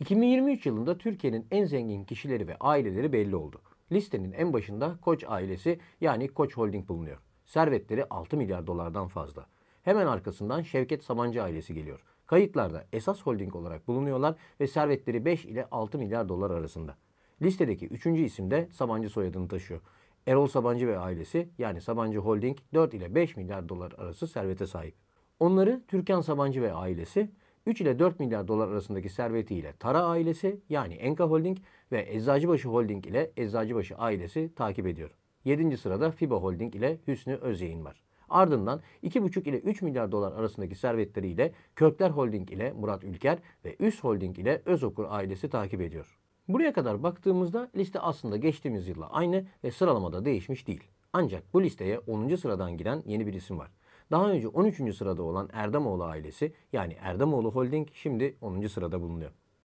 2023 yılında Türkiye'nin en zengin kişileri ve aileleri belli oldu. Listenin en başında Koç ailesi yani Koç Holding bulunuyor. Servetleri 6 milyar dolardan fazla. Hemen arkasından Şevket Sabancı ailesi geliyor. Kayıtlarda esas holding olarak bulunuyorlar ve servetleri 5 ile 6 milyar dolar arasında. Listedeki 3. isim de Sabancı soyadını taşıyor. Erol Sabancı ve ailesi yani Sabancı Holding 4 ile 5 milyar dolar arası servete sahip. Onları Türkan Sabancı ve ailesi 3 ile 4 milyar dolar arasındaki servetiyle Tara ailesi yani Enka Holding ve Eczacıbaşı Holding ile Eczacıbaşı ailesi takip ediyor. 7. sırada FIBA Holding ile Hüsnü Özyeğin var. Ardından 2,5 ile 3 milyar dolar arasındaki servetleriyle Kökler Holding ile Murat Ülker ve Üs Holding ile Özokur ailesi takip ediyor. Buraya kadar baktığımızda liste aslında geçtiğimiz yılla aynı ve sıralamada değişmiş değil. Ancak bu listeye 10. sıradan giren yeni bir isim var. Daha önce 13. sırada olan Erdemoğlu ailesi yani Erdemoğlu Holding şimdi 10. sırada bulunuyor.